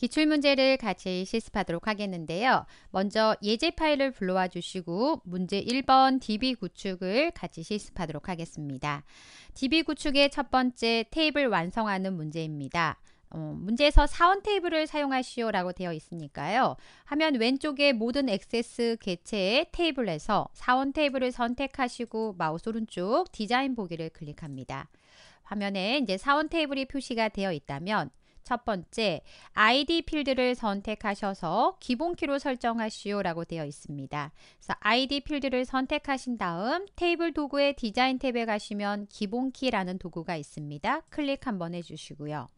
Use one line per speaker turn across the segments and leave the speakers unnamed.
기출문제를 같이 실습하도록 하겠는데요. 먼저 예제 파일을 불러와 주시고 문제 1번 DB 구축을 같이 실습하도록 하겠습니다. DB 구축의 첫 번째 테이블 완성하는 문제입니다. 어, 문제에서 사원 테이블을 사용하시오 라고 되어 있으니까요. 화면 왼쪽에 모든 액세스 개체의 테이블에서 사원 테이블을 선택하시고 마우스 오른쪽 디자인 보기를 클릭합니다. 화면에 이제 사원 테이블이 표시가 되어 있다면 첫 번째, ID 필드를 선택하셔서 기본 키로 설정하시오 라고 되어 있습니다. 그래서 ID 필드를 선택하신 다음 테이블 도구의 디자인 탭에 가시면 기본 키라는 도구가 있습니다. 클릭 한번 해주시고요.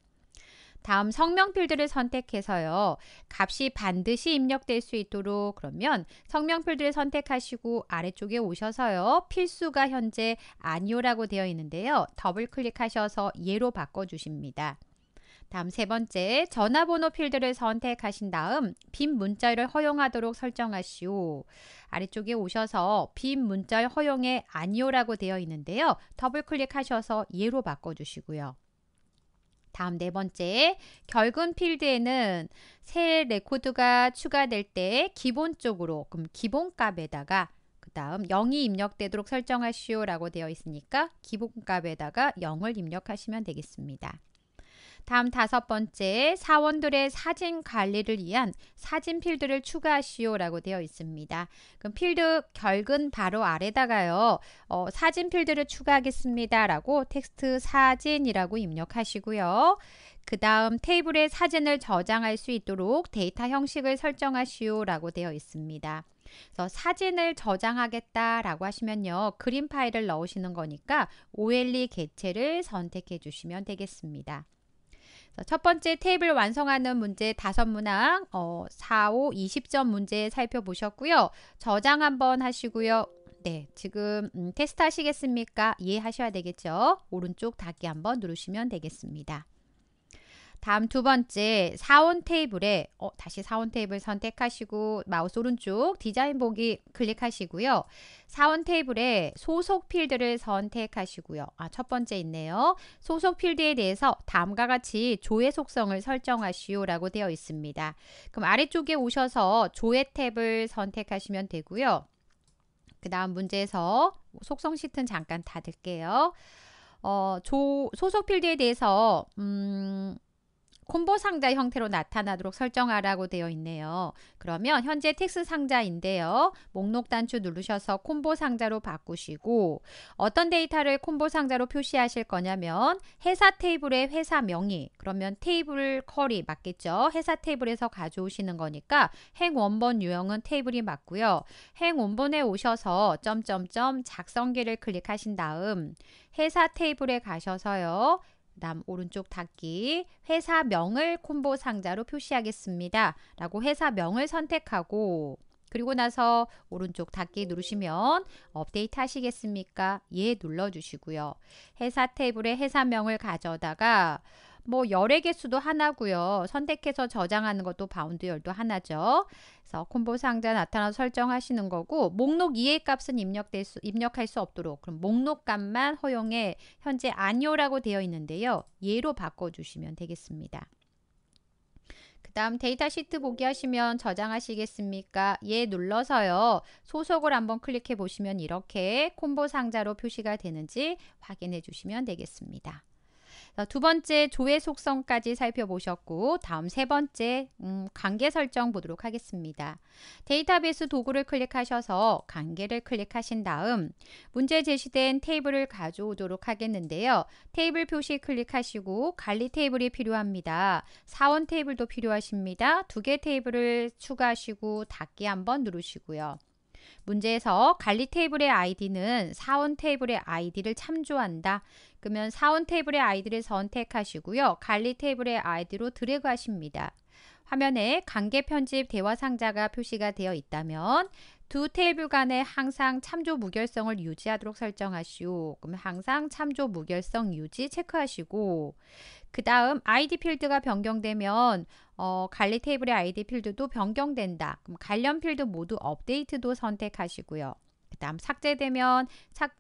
다음 성명 필드를 선택해서요. 값이 반드시 입력될 수 있도록 그러면 성명 필드를 선택하시고 아래쪽에 오셔서요. 필수가 현재 아니오라고 되어 있는데요. 더블 클릭하셔서 예로 바꿔주십니다. 다음 세 번째, 전화번호 필드를 선택하신 다음 빈 문자를 허용하도록 설정하시오. 아래쪽에 오셔서 빈문자 허용에 아니오라고 되어 있는데요. 더블 클릭하셔서 예로 바꿔주시고요. 다음 네 번째, 결근 필드에는 새 레코드가 추가될 때 기본적으로 그럼 기본값에다가 그 다음 0이 입력되도록 설정하시오라고 되어 있으니까 기본값에다가 0을 입력하시면 되겠습니다. 다음 다섯 번째 사원들의 사진 관리를 위한 사진 필드를 추가하시오라고 되어 있습니다. 그럼 필드 결근 바로 아래다가요. 어, 사진 필드를 추가하겠습니다라고 텍스트 사진이라고 입력하시고요. 그 다음 테이블에 사진을 저장할 수 있도록 데이터 형식을 설정하시오라고 되어 있습니다. 그래서 사진을 저장하겠다라고 하시면요. 그림 파일을 넣으시는 거니까 OLE 개체를 선택해 주시면 되겠습니다. 첫 번째 테이블 완성하는 문제 다섯 문항 어, 4, 5, 20점 문제 살펴보셨고요. 저장 한번 하시고요. 네, 지금 음, 테스트 하시겠습니까? 이해하셔야 되겠죠? 오른쪽 닫기 한번 누르시면 되겠습니다. 다음 두 번째 사원 테이블에 어, 다시 사원 테이블 선택하시고 마우스 오른쪽 디자인 보기 클릭하시고요. 사원 테이블에 소속 필드를 선택하시고요. 아, 첫 번째 있네요. 소속 필드에 대해서 다음과 같이 조회 속성을 설정하시오라고 되어 있습니다. 그럼 아래쪽에 오셔서 조회 탭을 선택하시면 되고요. 그 다음 문제에서 속성 시트는 잠깐 닫을게요. 어, 조, 소속 필드에 대해서 음, 콤보 상자 형태로 나타나도록 설정하라고 되어 있네요. 그러면 현재 텍스 상자인데요. 목록 단추 누르셔서 콤보 상자로 바꾸시고 어떤 데이터를 콤보 상자로 표시하실 거냐면 회사 테이블의 회사 명의 그러면 테이블 컬이 맞겠죠. 회사 테이블에서 가져오시는 거니까 행 원본 유형은 테이블이 맞고요. 행 원본에 오셔서 점점점 작성기를 클릭하신 다음 회사 테이블에 가셔서요. 남 오른쪽 닫기 회사명을 콤보 상자로 표시하겠습니다. 라고 회사명을 선택하고 그리고 나서 오른쪽 닫기 누르시면 업데이트 하시겠습니까? 예 눌러주시고요. 회사 테이블에 회사명을 가져다가 뭐 열의 개수도 하나고요. 선택해서 저장하는 것도 바운드 열도 하나죠. 그래서 콤보 상자 나타나 설정하시는 거고 목록 이해 값은 입력될 수, 입력할 수 없도록 그럼 목록 값만 허용해 현재 아니오라고 되어 있는데요. 예로 바꿔주시면 되겠습니다. 그 다음 데이터 시트 보기 하시면 저장하시겠습니까? 예 눌러서요. 소속을 한번 클릭해 보시면 이렇게 콤보 상자로 표시가 되는지 확인해 주시면 되겠습니다. 두 번째 조회 속성까지 살펴보셨고 다음 세 번째 음, 관계 설정 보도록 하겠습니다. 데이터베이스 도구를 클릭하셔서 관계를 클릭하신 다음 문제 제시된 테이블을 가져오도록 하겠는데요. 테이블 표시 클릭하시고 관리 테이블이 필요합니다. 사원 테이블도 필요하십니다. 두 개 테이블을 추가하시고 닫기 한번 누르시고요. 문제에서 관리 테이블의 아이디는 사원 테이블의 아이디를 참조한다. 그러면 사원 테이블의 아이디를 선택하시고요. 관리 테이블의 아이디로 드래그 하십니다. 화면에 관계 편집 대화 상자가 표시가 되어 있다면 두 테이블 간에 항상 참조 무결성을 유지하도록 설정하시오. 그럼 항상 참조 무결성 유지 체크하시고 그 다음 아이디 필드가 변경되면 어, 관리 테이블의 아이디 필드도 변경된다. 그럼 관련 필드 모두 업데이트도 선택하시고요. 그 다음 삭제되면 삭,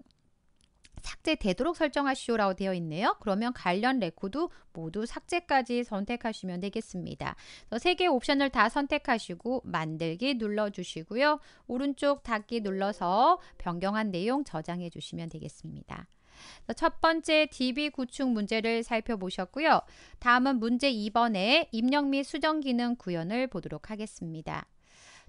삭제되도록 설정하시오라고 되어 있네요. 그러면 관련 레코드 모두 삭제까지 선택하시면 되겠습니다. 세개 옵션을 다 선택하시고 만들기 눌러주시고요. 오른쪽 닫기 눌러서 변경한 내용 저장해 주시면 되겠습니다. 첫 번째 DB 구축 문제를 살펴보셨고요. 다음은 문제 2번의 입력 및 수정 기능 구현을 보도록 하겠습니다.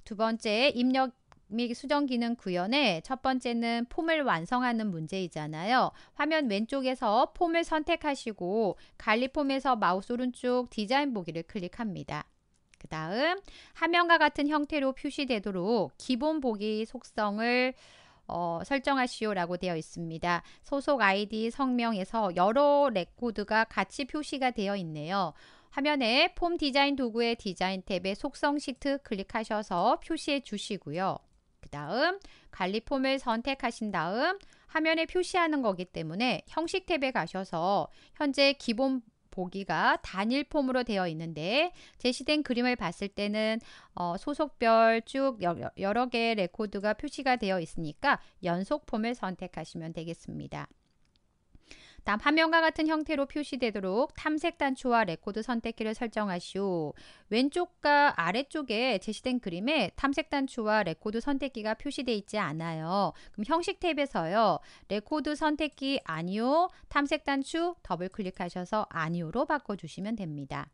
두 번째 입력 및 수정 기능 구현에 첫 번째는 폼을 완성하는 문제이잖아요. 화면 왼쪽에서 폼을 선택하시고 관리 폼에서 마우스 오른쪽 디자인 보기를 클릭합니다. 그 다음 화면과 같은 형태로 표시되도록 기본 보기 속성을 어, 설정하시오 라고 되어 있습니다. 소속 아이디 성명에서 여러 레코드가 같이 표시가 되어 있네요. 화면에 폼 디자인 도구의 디자인 탭에 속성 시트 클릭하셔서 표시해 주시고요. 그 다음 관리폼을 선택하신 다음 화면에 표시하는 거기 때문에 형식 탭에 가셔서 현재 기본 보기가 단일 폼으로 되어 있는데 제시된 그림을 봤을 때는 어, 소속별 쭉 여러 개의 레코드가 표시가 되어 있으니까 연속 폼을 선택하시면 되겠습니다. 다음 화면과 같은 형태로 표시되도록 탐색 단추와 레코드 선택키를 설정하시오. 왼쪽과 아래쪽에 제시된 그림에 탐색 단추와 레코드 선택기가 표시되어 있지 않아요. 그럼 형식 탭에서요. 레코드 선택기아니오 탐색 단추 더블 클릭하셔서 아니오로 바꿔주시면 됩니다.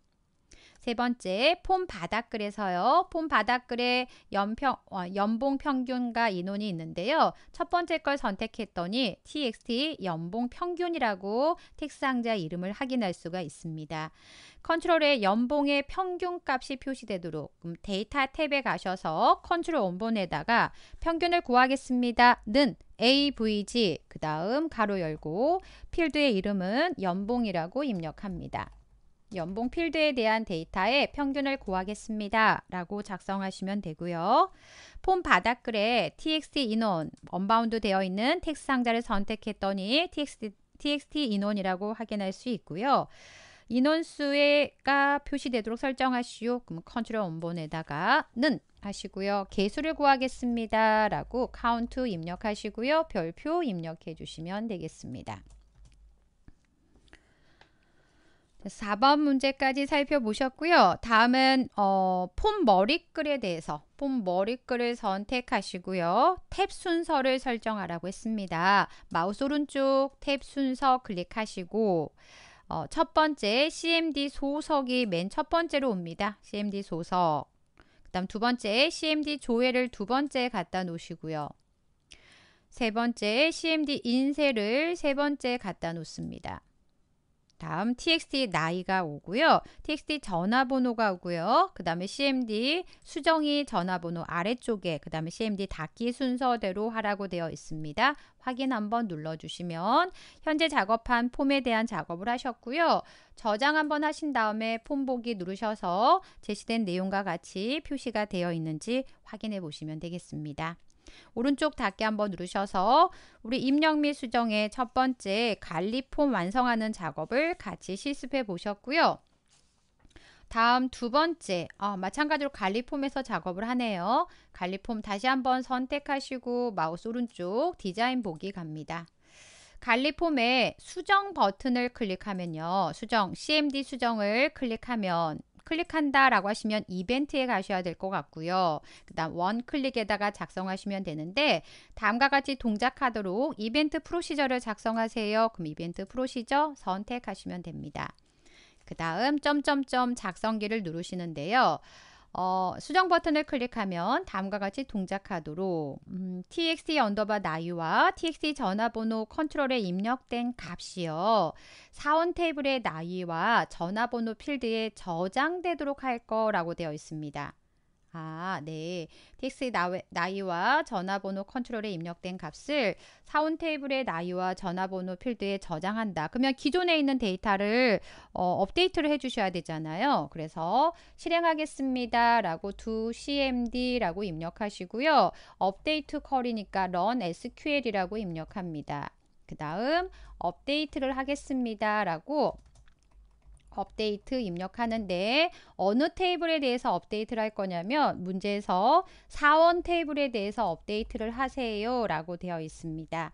세 번째, 폼 바닥글에서요. 폼 바닥글에 연평, 어, 연봉 평균과 인원이 있는데요. 첫 번째 걸 선택했더니 txt 연봉 평균이라고 텍스 상자 이름을 확인할 수가 있습니다. 컨트롤에 연봉의 평균값이 표시되도록 음, 데이터 탭에 가셔서 컨트롤 원본에다가 평균을 구하겠습니다. 는 AVG 그 다음 가로 열고 필드의 이름은 연봉이라고 입력합니다. 연봉 필드에 대한 데이터의 평균을 구하겠습니다. 라고 작성하시면 되고요. 폼 바닥글에 txt 인원, 언바운드 되어 있는 텍스트 상자를 선택했더니 txt, txt 인원이라고 확인할 수 있고요. 인원수가 표시되도록 설정하시오. 그럼 컨트롤 원본에다가는 하시고요. 개수를 구하겠습니다. 라고 카운트 입력하시고요. 별표 입력해 주시면 되겠습니다. 4번 문제까지 살펴보셨고요. 다음은 어, 폼 머리글에 대해서 폼 머리글을 선택하시고요. 탭 순서를 설정하라고 했습니다. 마우스 오른쪽 탭 순서 클릭하시고 어, 첫 번째 CMD 소석이 맨 첫 번째로 옵니다. CMD 소석 그 다음 두 번째 CMD 조회를 두 번째 갖다 놓으시고요. 세 번째 CMD 인쇄를 세 번째 갖다 놓습니다. 다음 txt 나이가 오고요. txt 전화번호가 오고요. 그 다음에 cmd 수정이 전화번호 아래쪽에 그 다음에 cmd 닫기 순서대로 하라고 되어 있습니다. 확인 한번 눌러주시면 현재 작업한 폼에 대한 작업을 하셨고요. 저장 한번 하신 다음에 폼 보기 누르셔서 제시된 내용과 같이 표시가 되어 있는지 확인해 보시면 되겠습니다. 오른쪽 닫기 한번 누르셔서 우리 입력 및 수정의 첫 번째 관리폼 완성하는 작업을 같이 실습해 보셨고요. 다음 두 번째 어, 마찬가지로 관리폼에서 작업을 하네요. 관리폼 다시 한번 선택하시고 마우스 오른쪽 디자인 보기 갑니다. 관리폼에 수정 버튼을 클릭하면요. 수정, CMD 수정을 클릭하면 클릭한다 라고 하시면 이벤트에 가셔야 될 것 같고요. 그 다음 원클릭에다가 작성하시면 되는데 다음과 같이 동작하도록 이벤트 프로시저를 작성하세요. 그럼 이벤트 프로시저 선택하시면 됩니다. 그 다음 점점점 작성기를 누르시는데요. 어, 수정 버튼을 클릭하면 다음과 같이 동작하도록 음, txt 언더바 나이와 txt 전화번호 컨트롤에 입력된 값이요. 사원 테이블의 나이와 전화번호 필드에 저장되도록 할 거라고 되어 있습니다. 아, 네. TX의 나이와 전화번호 컨트롤에 입력된 값을 사운 테이블의 나이와 전화번호 필드에 저장한다. 그러면 기존에 있는 데이터를 어, 업데이트를 해주셔야 되잖아요. 그래서 실행하겠습니다. 라고 두 cmd 라고 입력하시고요. 업데이트 컬이니까 run sql이라고 입력합니다. 그 다음 업데이트를 하겠습니다. 라고 업데이트 입력하는데 어느 테이블에 대해서 업데이트를 할 거냐면 문제에서 사원 테이블에 대해서 업데이트를 하세요 라고 되어 있습니다.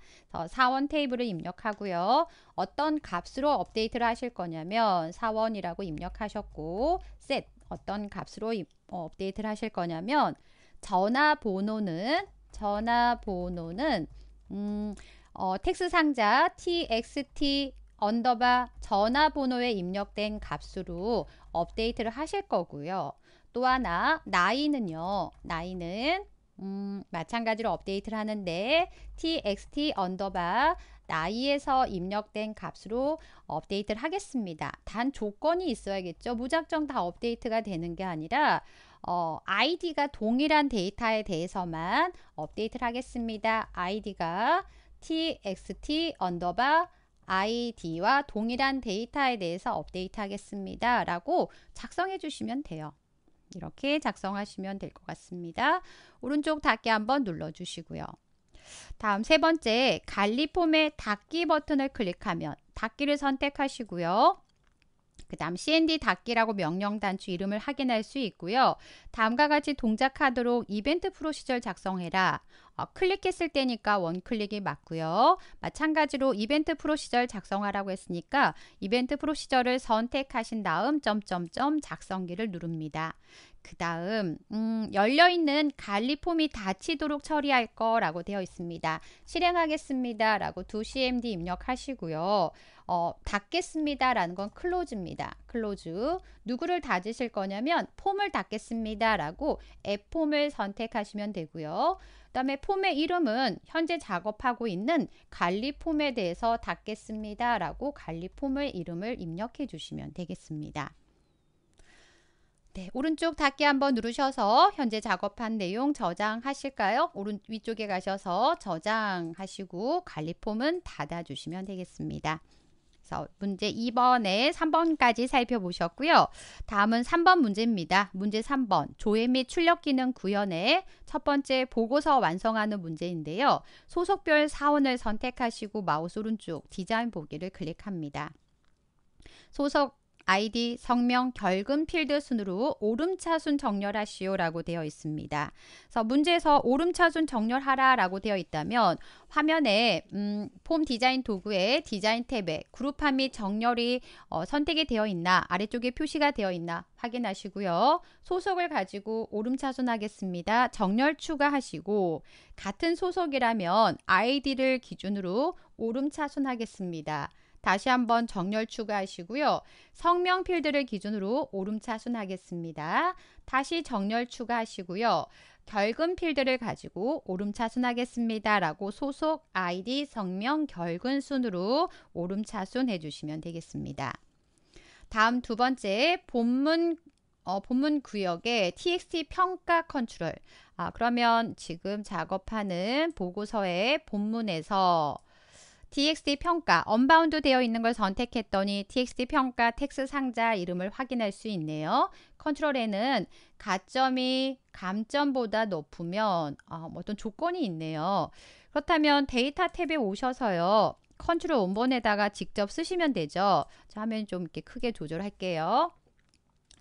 사원 테이블을 입력하고요. 어떤 값으로 업데이트를 하실 거냐면 사원이라고 입력하셨고 셋 어떤 값으로 어, 업데이트를 하실 거냐면 전화번호는 전화번호는 음, 어, 텍스 상자 txt 언더바 전화번호에 입력된 값으로 업데이트를 하실 거고요. 또 하나 나이는요. 나이는 음, 마찬가지로 업데이트를 하는데 txt 언더바 나이에서 입력된 값으로 업데이트를 하겠습니다. 단 조건이 있어야겠죠. 무작정 다 업데이트가 되는 게 아니라 어, 아이가 동일한 데이터에 대해서만 업데이트를 하겠습니다. i d 가 txt 언더바 id와 동일한 데이터에 대해서 업데이트 하겠습니다. 라고 작성해 주시면 돼요. 이렇게 작성하시면 될 것 같습니다. 오른쪽 닫기 한번 눌러주시고요. 다음 세 번째, 관리 폼의 닫기 버튼을 클릭하면 닫기를 선택하시고요. 그 다음 CND 닫기라고 명령 단추 이름을 확인할 수 있고요. 다음과 같이 동작하도록 이벤트 프로시절 작성해라. 어, 클릭했을 때니까 원클릭이 맞고요. 마찬가지로 이벤트 프로시절 작성하라고 했으니까 이벤트 프로시절을 선택하신 다음 점점점 작성기를 누릅니다. 그 다음 음, 열려있는 갈리폼이 닫히도록 처리할 거라고 되어 있습니다. 실행하겠습니다 라고 두 cmd 입력하시고요. 어, 닫겠습니다 라는 건 클로즈입니다. 클로즈 누구를 닫으실 거냐면 폼을 닫겠습니다 라고 앱폼을 선택하시면 되고요. 그 다음에 폼의 이름은 현재 작업하고 있는 관리폼에 대해서 닫겠습니다 라고 관리폼을 이름을 입력해 주시면 되겠습니다. 네, 오른쪽 닫기 한번 누르셔서 현재 작업한 내용 저장하실까요? 오른 위쪽에 가셔서 저장하시고 관리 폼은 닫아주시면 되겠습니다. 그래서 문제 2번에 3번까지 살펴보셨고요. 다음은 3번 문제입니다. 문제 3번 조회 및 출력 기능 구현에 첫 번째 보고서 완성하는 문제인데요. 소속별 사원을 선택하시고 마우스 오른쪽 디자인 보기를 클릭합니다. 소속 아이디, 성명, 결근 필드 순으로 오름차순 정렬하시오라고 되어 있습니다. 그래서 문제에서 오름차순 정렬하라라고 되어 있다면 화면에 음, 폼 디자인 도구의 디자인 탭에 그룹화 및 정렬이 어, 선택이 되어 있나 아래쪽에 표시가 되어 있나 확인하시고요. 소속을 가지고 오름차순 하겠습니다. 정렬 추가하시고 같은 소속이라면 아이디를 기준으로 오름차순 하겠습니다. 다시 한번 정렬 추가하시고요. 성명 필드를 기준으로 오름차순하겠습니다. 다시 정렬 추가하시고요. 결근 필드를 가지고 오름차순하겠습니다. 라고 소속, 아이디, 성명, 결근 순으로 오름차순 해주시면 되겠습니다. 다음 두 번째 본문 어, 본문 구역에 txt 평가 컨트롤 아, 그러면 지금 작업하는 보고서의 본문에서 txt 평가 언바운드 되어 있는 걸 선택했더니 txt 평가 텍스 상자 이름을 확인할 수 있네요. 컨트롤 에는 가점이 감점보다 높으면 어, 어떤 조건이 있네요. 그렇다면 데이터 탭에 오셔서요. 컨트롤 원본에다가 직접 쓰시면 되죠. 자, 화면 좀 이렇게 크게 조절할게요.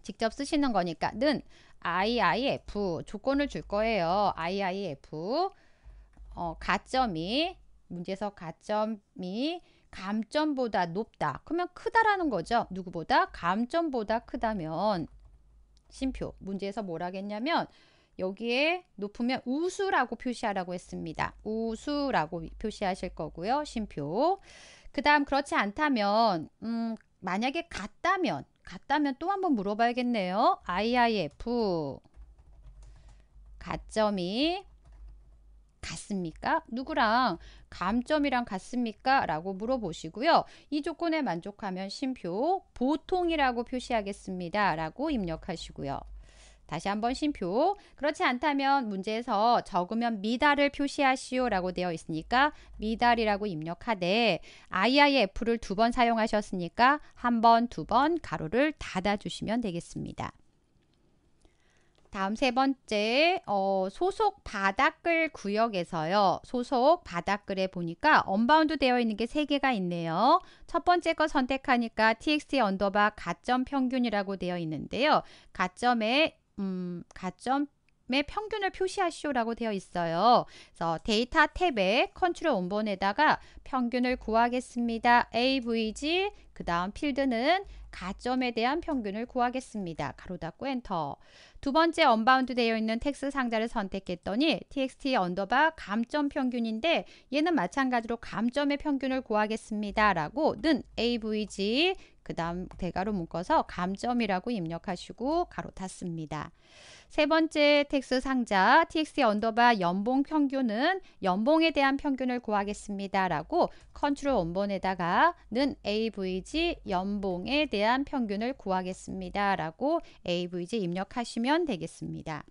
직접 쓰시는 거니까 는 IIF 조건을 줄 거예요. IIF 어, 가점이 문제에서 가점이 감점보다 높다. 그러면 크다라는 거죠. 누구보다? 감점보다 크다면 심표. 문제에서 뭐라겠냐면 여기에 높으면 우수라고 표시하라고 했습니다. 우수라고 표시하실 거고요. 심표. 그 다음 그렇지 않다면 음, 만약에 같다면 같다면 또 한번 물어봐야겠네요. IIF 가점이 같습니까? 누구랑 감점이랑 같습니까? 라고 물어보시고요. 이 조건에 만족하면 심표 보통이라고 표시하겠습니다. 라고 입력하시고요. 다시 한번 심표 그렇지 않다면 문제에서 적으면 미달을 표시하시오 라고 되어 있으니까 미달이라고 입력하되 IIF를 두 번 사용하셨으니까 한 번, 두 번 가로를 닫아 주시면 되겠습니다. 다음 세 번째 어, 소속 바닥글 구역에서요. 소속 바닥글에 보니까 언바운드 되어 있는 게 세 개가 있네요. 첫 번째 거 선택하니까 txt 언더바 가점 평균이라고 되어 있는데요. 가점에 음, 가점 의 평균을 표시하시오라고 되어 있어요. 그래서 데이터 탭에 컨트롤 원본에다가 평균을 구하겠습니다. AVG 그 다음 필드는 가점에 대한 평균을 구하겠습니다. 가로 닫고 엔터. 두 번째 언바운드 되어 있는 텍스 상자를 선택했더니 txt 언더바 감점 평균인데 얘는 마찬가지로 감점의 평균을 구하겠습니다. 라고 는 avg 그 다음 대괄호 묶어서 감점이라고 입력하시고 가로 닫습니다. 세 번째 텍스 상자 txt 언더바 연봉 평균은 연봉에 대한 평균을 구하겠습니다. 라고 컨트롤 원본에다가는 avg 연봉에 대한 평균을 구하겠습니다. 라고 avg 입력하시면 되겠습니다.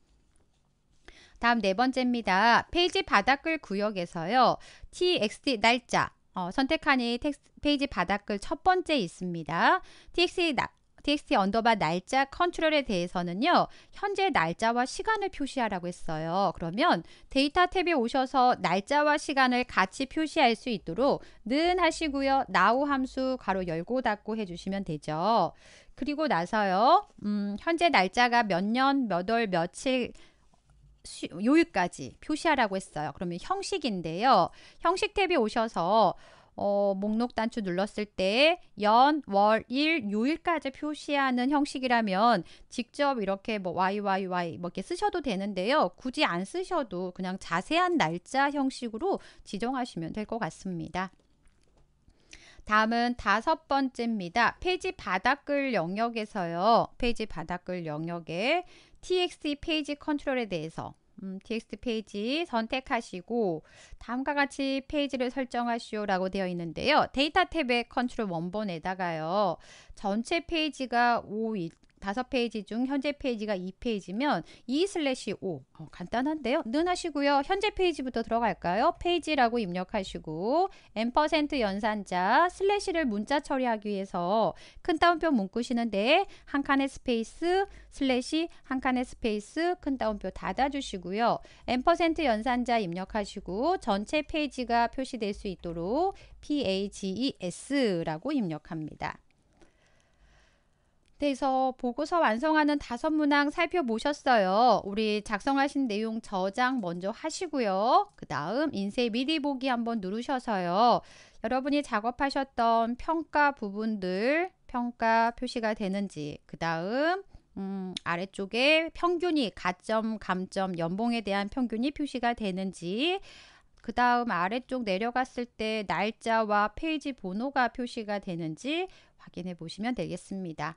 다음 네 번째입니다. 페이지 바닥글 구역에서요. txt 날짜 어, 선택하니 텍스, 페이지 바닥글 첫 번째 있습니다. txt txt 언더바 날짜 컨트롤에 대해서는요. 현재 날짜와 시간을 표시하라고 했어요. 그러면 데이터 탭에 오셔서 날짜와 시간을 같이 표시할 수 있도록 는 하시고요. now 함수 가로 열고 닫고 해주시면 되죠. 그리고 나서요. 음, 현재 날짜가 몇 년, 몇 월, 며칠 요유까지 표시하라고 했어요. 그러면 형식인데요. 형식 탭에 오셔서 어, 목록 단추 눌렀을 때 연, 월, 일, 요일까지 표시하는 형식이라면 직접 이렇게 뭐 YYY 뭐 이렇게 쓰셔도 되는데요. 굳이 안 쓰셔도 그냥 자세한 날짜 형식으로 지정하시면 될 것 같습니다. 다음은 다섯 번째입니다. 페이지 바닥글 영역에서요. 페이지 바닥글 영역에 txt 페이지 컨트롤에 대해서 음, txt 페이지 선택하시고 다음과 같이 페이지를 설정하시오 라고 되어 있는데요. 데이터 탭의 컨트롤 원본에다가요. 전체 페이지가 5일 다섯 페이지 중 현재 페이지가 이페이지면 2 슬래시 5 어, 간단한데요. 는 하시고요. 현재 페이지부터 들어갈까요? 페이지라고 입력하시고 n% 연산자 슬래시를 문자 처리하기 위해서 큰 따옴표 문구시는데 한 칸의 스페이스 슬래시 한 칸의 스페이스 큰 따옴표 닫아주시고요. n% 연산자 입력하시고 전체 페이지가 표시될 수 있도록 PAGES라고 입력합니다. 돼서 보고서 완성하는 다섯 문항 살펴보셨어요. 우리 작성하신 내용 저장 먼저 하시고요. 그 다음 인쇄 미리 보기 한번 누르셔서요. 여러분이 작업하셨던 평가 부분들 평가 표시가 되는지 그 다음 음, 아래쪽에 평균이 가점, 감점, 연봉에 대한 평균이 표시가 되는지 그 다음 아래쪽 내려갔을 때 날짜와 페이지 번호가 표시가 되는지 확인해 보시면 되겠습니다.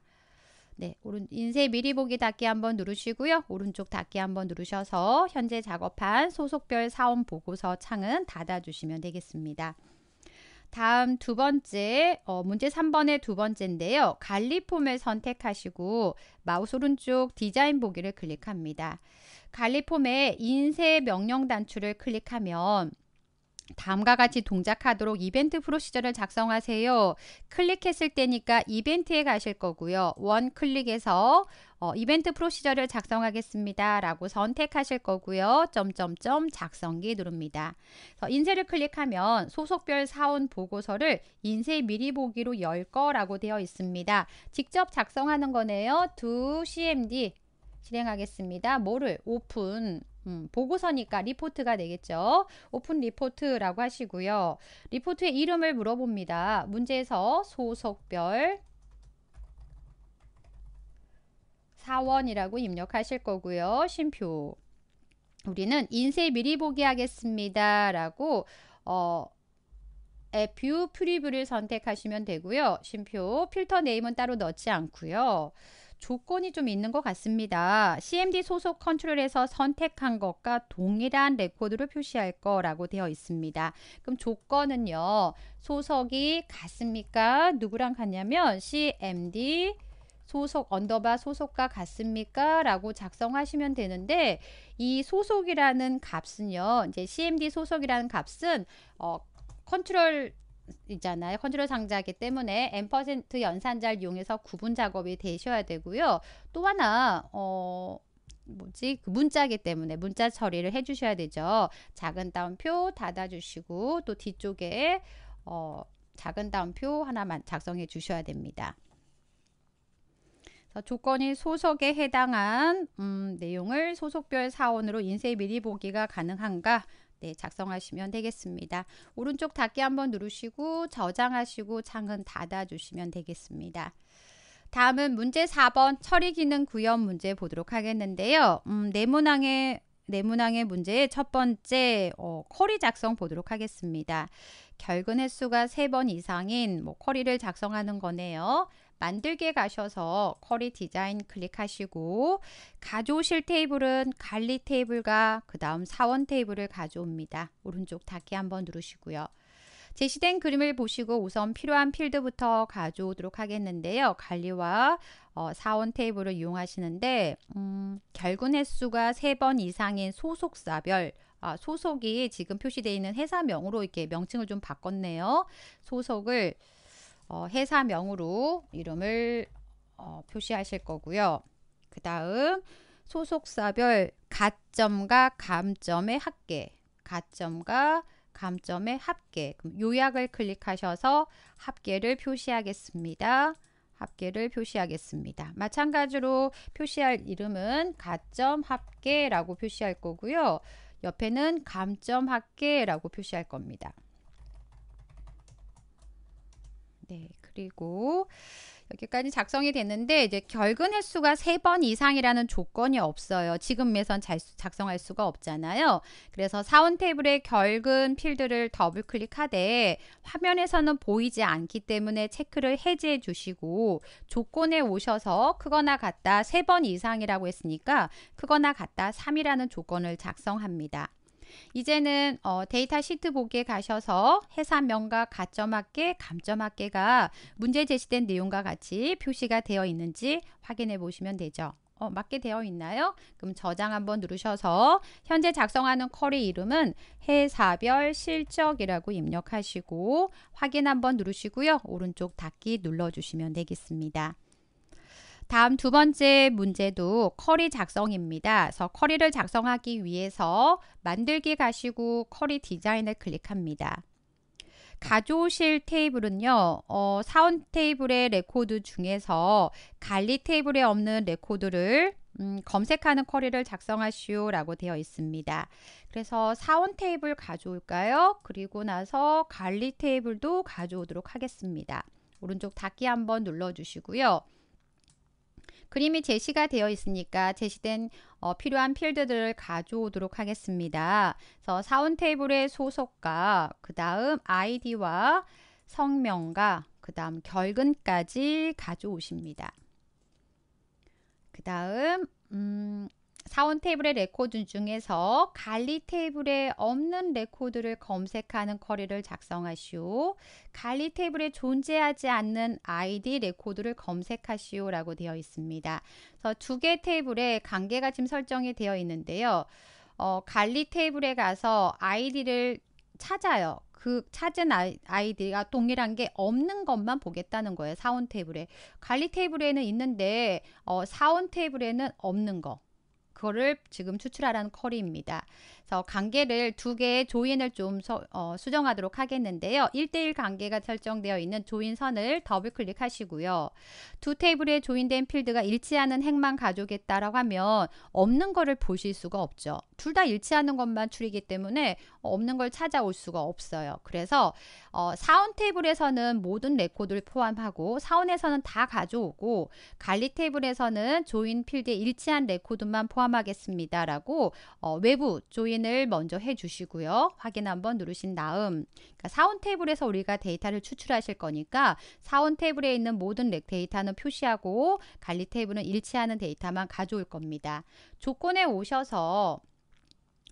네, 오른 인쇄 미리 보기 닫기 한번 누르시고요. 오른쪽 닫기 한번 누르셔서 현재 작업한 소속별 사원 보고서 창은 닫아주시면 되겠습니다. 다음 두 번째 어, 문제 3번의 두 번째인데요. 관리폼을 선택하시고 마우스 오른쪽 디자인 보기를 클릭합니다. 관리폼에 인쇄 명령 단추를 클릭하면 다음과 같이 동작하도록 이벤트 프로시저를 작성하세요. 클릭했을 때니까 이벤트에 가실 거고요. 원 클릭해서 어, 이벤트 프로시저를 작성하겠습니다. 라고 선택하실 거고요. 점점점 작성기 누릅니다. 인쇄를 클릭하면 소속별 사원 보고서를 인쇄 미리 보기로 열 거라고 되어 있습니다. 직접 작성하는 거네요. 2CMD 실행하겠습니다. 뭐를? 오픈 음, 보고서니까 리포트가 되겠죠. 오픈 리포트라고 하시고요. 리포트의 이름을 물어봅니다. 문제에서 소속별 사원이라고 입력하실 거고요. 심표 우리는 인쇄 미리 보기 하겠습니다. 라고 어, 뷰 프리뷰를 선택하시면 되고요. 심표 필터 네임은 따로 넣지 않고요. 조건이 좀 있는 것 같습니다. CMD 소속 컨트롤에서 선택한 것과 동일한 레코드로 표시할 거라고 되어 있습니다. 그럼 조건은요. 소속이 같습니까? 누구랑 같냐면 CMD 소속 언더바 소속과 같습니까? 라고 작성하시면 되는데 이 소속이라는 값은요. 이제 CMD 소속이라는 값은 어, 컨트롤 있잖아요 컨트롤 상자이기 때문에 n% 연산자를 이용해서 구분 작업이 되셔야 되고요. 또 하나 어 뭐지 그 문자기 때문에 문자 처리를 해주셔야 되죠. 작은 따옴표 닫아주시고 또 뒤쪽에 어 작은 따옴표 하나만 작성해 주셔야 됩니다. 조건이 소속에 해당한 음, 내용을 소속별 사원으로 인쇄 미리 보기가 가능한가 네, 작성하시면 되겠습니다. 오른쪽 닫기 한번 누르시고 저장하시고 창은 닫아주시면 되겠습니다. 다음은 문제 4번 처리 기능 구현 문제 보도록 하겠는데요. 음, 네모낭의 네모낭의 문제의 첫 번째 어, 커리 작성 보도록 하겠습니다. 결근 횟수가 3번 이상인 뭐 커리를 작성하는 거네요. 만들기에 가셔서 커리 디자인 클릭하시고 가져오실 테이블은 관리 테이블과 그 다음 사원 테이블을 가져옵니다. 오른쪽 닫기 한번 누르시고요. 제시된 그림을 보시고 우선 필요한 필드부터 가져오도록 하겠는데요. 관리와 어, 사원 테이블을 이용하시는데 음, 결근 횟수가 3번 이상인 소속사별 아, 소속이 지금 표시되어 있는 회사명으로 이렇게 명칭을 좀 바꿨네요. 소속을 어, 회사명으로 이름을 어, 표시하실 거고요. 그 다음 소속사별 가점과 감점의 합계 가점과 감점의 합계 그럼 요약을 클릭하셔서 합계를 표시하겠습니다. 합계를 표시하겠습니다. 마찬가지로 표시할 이름은 가점 합계라고 표시할 거고요. 옆에는 감점 합계라고 표시할 겁니다. 네, 그리고 여기까지 작성이 됐는데 이제 결근 횟수가 세 번 이상이라는 조건이 없어요. 지금에선 작성할 수가 없잖아요. 그래서 사원 테이블의 결근 필드를 더블 클릭하되 화면에서는 보이지 않기 때문에 체크를 해제해 주시고 조건에 오셔서 크거나 같다 세 번 이상이라고 했으니까 크거나 같다 삼이라는 조건을 작성합니다. 이제는 어, 데이터 시트 보기에 가셔서 해산명과 가점합계, 감점합계가 문제 제시된 내용과 같이 표시가 되어 있는지 확인해 보시면 되죠. 어, 맞게 되어 있나요? 그럼 저장 한번 누르셔서 현재 작성하는 쿼리 이름은 해사별 실적이라고 입력하시고 확인 한번 누르시고요. 오른쪽 닫기 눌러주시면 되겠습니다. 다음 두 번째 문제도 커리 작성입니다. 그래서 커리를 작성하기 위해서 만들기 가시고 커리 디자인을 클릭합니다. 가져오실 테이블은요, 어, 사원 테이블의 레코드 중에서 관리 테이블에 없는 레코드를 음, 검색하는 커리를 작성하시오 라고 되어 있습니다. 그래서 사원 테이블 가져올까요? 그리고 나서 관리 테이블도 가져오도록 하겠습니다. 오른쪽 닫기 한번 눌러주시고요. 그림이 제시가 되어 있으니까 제시된 어, 필요한 필드들을 가져오도록 하겠습니다. 그래서 사원 테이블의 소속과 그 다음 아이디와 성명과 그 다음 결근까지 가져오십니다. 그 다음 음, 사원 테이블의 레코드 중에서 관리 테이블에 없는 레코드를 검색하는 커리를 작성하시오. 관리 테이블에 존재하지 않는 아이디 레코드를 검색하시오라고 되어 있습니다. 그래서 두 개 테이블에 관계가 지금 설정이 되어 있는데요. 어, 관리 테이블에 가서 아이디를 찾아요. 그 찾은 아이디가 동일한 게 없는 것만 보겠다는 거예요. 사원 테이블에. 관리 테이블에는 있는데 어, 사원 테이블에는 없는 거. 그거를 지금 추출하라는 커리입니다 그래서 관계를 두 개의 조인을 좀 서, 어, 수정하도록 하겠는데요. 1대1 관계가 설정되어 있는 조인선을 더블 클릭하시고요. 두 테이블에 조인된 필드가 일치하는 행만 가져오겠다라고 하면 없는 거를 보실 수가 없죠. 둘 다 일치하는 것만 줄이기 때문에 없는 걸 찾아올 수가 없어요. 그래서 어, 사원 테이블에서는 모든 레코드를 포함하고 사원에서는 다 가져오고 관리 테이블에서는 조인 필드에 일치한 레코드만 포함하겠습니다라고 어, 외부 조인 확인을 먼저 해주시고요. 확인 한번 누르신 다음 그러니까 사원 테이블에서 우리가 데이터를 추출하실 거니까 사원 테이블에 있는 모든 데이터는 표시하고 관리 테이블은 일치하는 데이터만 가져올 겁니다. 조건에 오셔서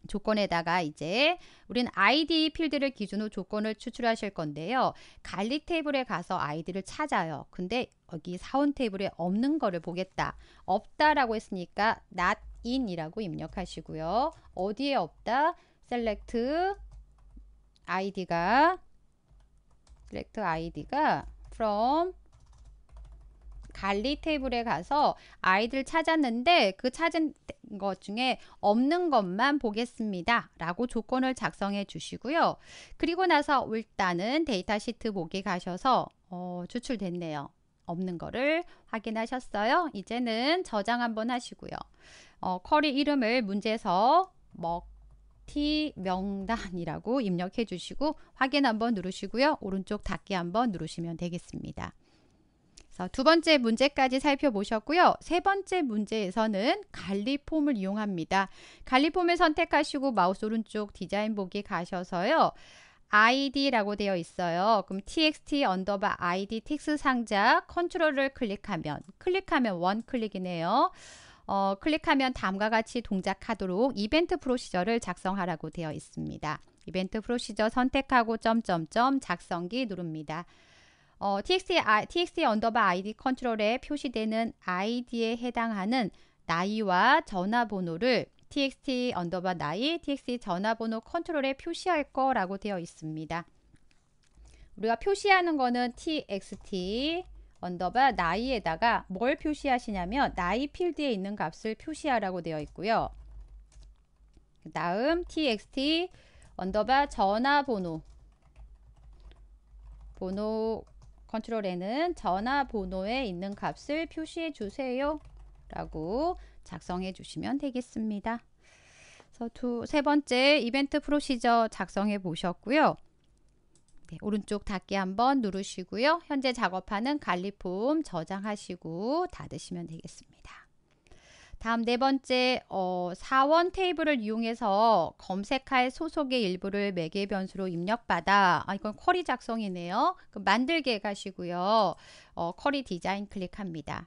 조건에다가 이제 우린 아이디 필드를 기준으로 조건을 추출하실 건데요. 관리 테이블에 가서 아이디를 찾아요. 근데 여기 사원 테이블에 없는 거를 보겠다. 없다라고 했으니까 not in이라고 입력하시고요. 어디에 없다? select id가 select id가 from 관리 탭에 가서 아이들 찾았는데 그 찾은 것 중에 없는 것만 보겠습니다. 라고 조건을 작성해 주시고요. 그리고 나서 일단은 데이터 시트 보기 가셔서 어, 추출됐네요. 없는 거를 확인하셨어요. 이제는 저장 한번 하시고요. 어, 커리 이름을 문제에서 먹티 명단이라고 입력해 주시고 확인 한번 누르시고요. 오른쪽 닫기 한번 누르시면 되겠습니다. 두 번째 문제까지 살펴보셨고요. 세 번째 문제에서는 관리폼을 이용합니다. 관리폼을 선택하시고 마우스 오른쪽 디자인 보기 가셔서요. id라고 되어 있어요. 그럼 txt 언더바 id 텍스 상자 컨트롤을 클릭하면 클릭하면 원 클릭이네요. 어, 클릭하면 다음과 같이 동작하도록 이벤트 프로시저를 작성하라고 되어 있습니다. 이벤트 프로시저 선택하고 점점점 작성기 누릅니다. 어, txt, 아, txt 언더바 id 컨트롤에 표시되는 id에 해당하는 나이와 전화번호를 txt 언더바 나이 txt 전화번호 컨트롤에 표시할 거라고 되어 있습니다. 우리가 표시하는 거는 txt 언더바 나이에다가 뭘 표시하시냐면 나이 필드에 있는 값을 표시하라고 되어 있고요. 다음 txt 언더바 전화번호 번호 컨트롤에는 전화번호에 있는 값을 표시해 주세요 라고 작성해 주시면 되겠습니다. 그래서 두, 세 번째 이벤트 프로시저 작성해 보셨고요. 네, 오른쪽 닫기 한번 누르시고요. 현재 작업하는 관리폼 저장하시고 닫으시면 되겠습니다. 다음 네 번째 어, 사원 테이블을 이용해서 검색할 소속의 일부를 매개 변수로 입력받아 아, 이건 쿼리 작성이네요. 만들게 가시고요. 어, 쿼리 디자인 클릭합니다.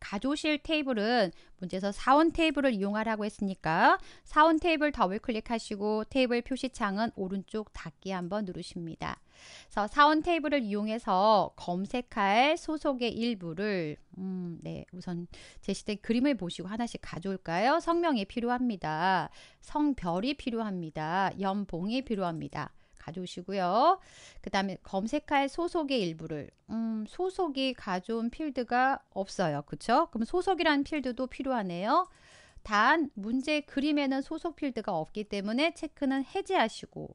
가조실 테이블은 문제에서 사원 테이블을 이용하라고 했으니까 사원 테이블 더블 클릭하시고 테이블 표시창은 오른쪽 닫기 한번 누르십니다. 그래서 사원 테이블을 이용해서 검색할 소속의 일부를 음, 네, 우선 제시된 그림을 보시고 하나씩 가져올까요? 성명이 필요합니다. 성별이 필요합니다. 연봉이 필요합니다. 가져오시고요. 그 다음에 검색할 소속의 일부를 음, 소속이 가져온 필드가 없어요. 그쵸? 그럼 소속이라는 필드도 필요하네요. 단 문제 그림에는 소속 필드가 없기 때문에 체크는 해제하시고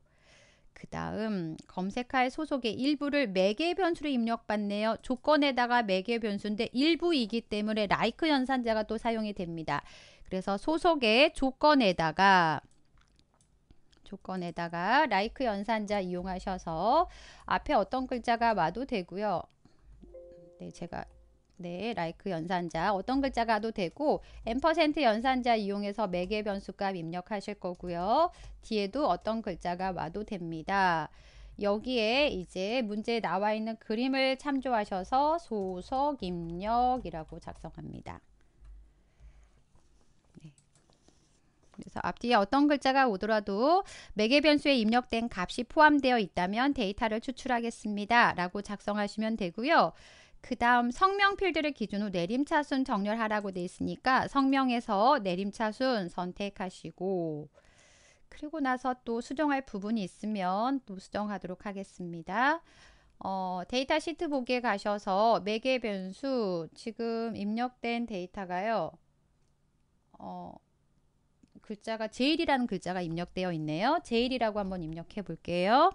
그 다음 검색할 소속의 일부를 매개 변수로 입력받네요. 조건에다가 매개 변수인데 일부이기 때문에 라이크 연산자가 또 사용이 됩니다. 그래서 소속의 조건에다가 조건에다가 라이크 연산자 이용하셔서 앞에 어떤 글자가 와도 되고요. 네, 제가 네, 라이크 연산자 어떤 글자가도 되고 n% 연산자 이용해서 매개 변수값 입력하실 거고요. 뒤에도 어떤 글자가 와도 됩니다. 여기에 이제 문제에 나와 있는 그림을 참조하셔서 소속 입력이라고 작성합니다. 그래서 앞뒤에 어떤 글자가 오더라도 매개 변수에 입력된 값이 포함되어 있다면 데이터를 추출하겠습니다. 라고 작성하시면 되고요. 그 다음 성명 필드를 기준으로 내림차순 정렬하라고 돼 있으니까 성명에서 내림차순 선택하시고 그리고 나서 또 수정할 부분이 있으면 또 수정하도록 하겠습니다. 어, 데이터 시트 보기에 가셔서 매개 변수 지금 입력된 데이터가요. 어, 글자가 제일이라는 글자가 입력되어 있네요. 제일이라고 한번 입력해 볼게요.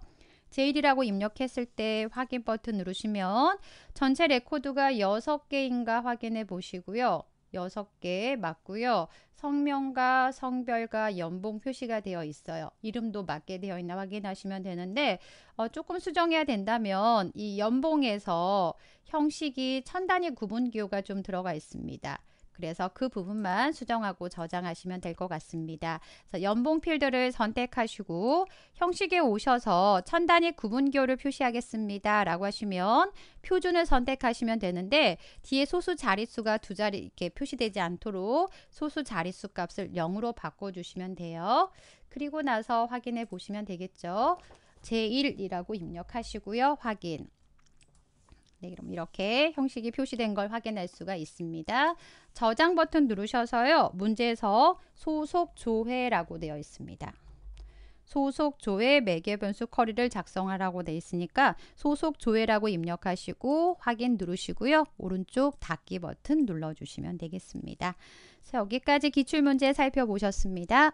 제일이라고 입력했을 때 확인 버튼 누르시면 전체 레코드가 여 개인가 확인해 보시고요. 여개 맞고요. 성명과 성별과 연봉 표시가 되어 있어요. 이름도 맞게 되어 있나 확인하시면 되는데 어, 조금 수정해야 된다면 이 연봉에서 형식이 천 단위 구분 기호가 좀 들어가 있습니다. 그래서 그 부분만 수정하고 저장하시면 될 것 같습니다. 그래서 연봉 필드를 선택하시고 형식에 오셔서 천 단위 구분교를 표시하겠습니다. 라고 하시면 표준을 선택하시면 되는데 뒤에 소수 자릿수가 두 자리 이렇게 표시되지 않도록 소수 자릿수 값을 0으로 바꿔주시면 돼요. 그리고 나서 확인해 보시면 되겠죠. 제1이라고 입력하시고요. 확인. 네, 그럼 이렇게 형식이 표시된 걸 확인할 수가 있습니다. 저장 버튼 누르셔서요. 문제에서 소속 조회라고 되어 있습니다. 소속 조회 매개 변수 커리를 작성하라고 되어 있으니까 소속 조회라고 입력하시고 확인 누르시고요. 오른쪽 닫기 버튼 눌러주시면 되겠습니다. 여기까지 기출문제 살펴보셨습니다.